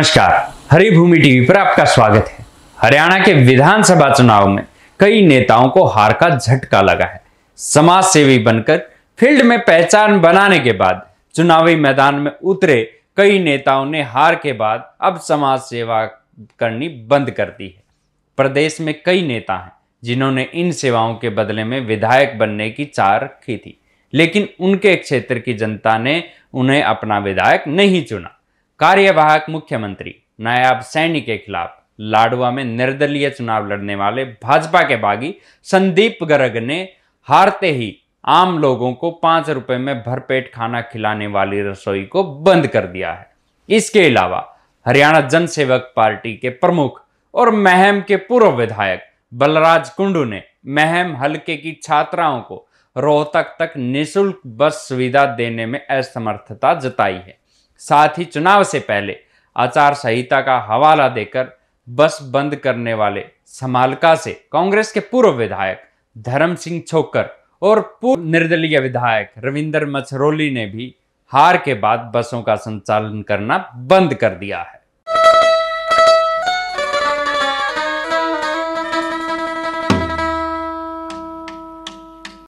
नमस्कार हरिभूमि टीवी पर आपका स्वागत है हरियाणा के विधानसभा चुनाव में कई नेताओं को हार का झटका लगा है समाज सेवी बनकर फील्ड में पहचान बनाने के बाद चुनावी मैदान में उतरे कई नेताओं ने हार के बाद अब समाज सेवा करनी बंद कर दी है प्रदेश में कई नेता हैं जिन्होंने इन सेवाओं के बदले में विधायक बनने की चार रखी थी लेकिन उनके क्षेत्र की जनता ने उन्हें अपना विधायक नहीं चुना कार्यवाहक मुख्यमंत्री नायाब सैनी के खिलाफ लाडवा में निर्दलीय चुनाव लड़ने वाले भाजपा के बागी संदीप गर्ग ने हारते ही आम लोगों को पांच रुपए में भरपेट खाना खिलाने वाली रसोई को बंद कर दिया है इसके अलावा हरियाणा जनसेवक पार्टी के प्रमुख और महम के पूर्व विधायक बलराज कुंडू ने महम हलके की छात्राओं को रोहतक तक निशुल्क बस सुविधा देने में असमर्थता जताई है साथ ही चुनाव से पहले आचार संहिता का हवाला देकर बस बंद करने वाले समालका से कांग्रेस के पूर्व विधायक धर्म सिंह छोकर और पूर्व निर्दलीय विधायक रविंदर मछरोली ने भी हार के बाद बसों का संचालन करना बंद कर दिया है